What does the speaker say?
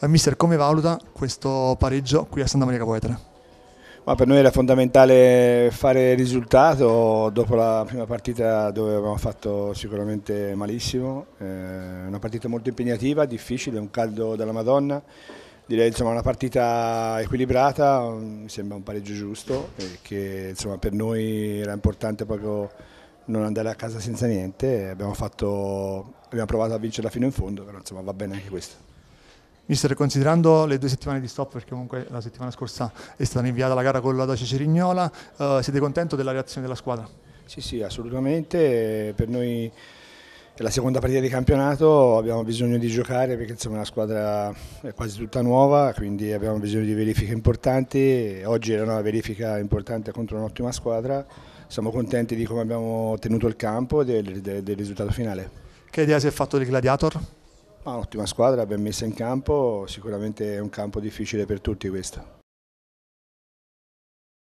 Eh, mister, come valuta questo pareggio qui a Santa Maria Capoetere? Ma per noi era fondamentale fare risultato dopo la prima partita dove abbiamo fatto sicuramente malissimo, eh, una partita molto impegnativa, difficile, un caldo della Madonna, direi insomma una partita equilibrata, mm, mi sembra un pareggio giusto e che insomma, per noi era importante proprio non andare a casa senza niente, abbiamo, fatto, abbiamo provato a vincerla fino in fondo, però insomma va bene anche questo. Mister, considerando le due settimane di stop, perché comunque la settimana scorsa è stata inviata la gara con la Dacia Cerignola, eh, siete contento della reazione della squadra? Sì, sì, assolutamente. Per noi è la seconda partita di campionato, abbiamo bisogno di giocare perché insomma, la squadra è quasi tutta nuova, quindi abbiamo bisogno di verifiche importanti. Oggi era una verifica importante contro un'ottima squadra. Siamo contenti di come abbiamo tenuto il campo e del, del, del risultato finale. Che idea si è fatto di Gladiator? Ma un'ottima squadra, ben messa in campo, sicuramente è un campo difficile per tutti questo.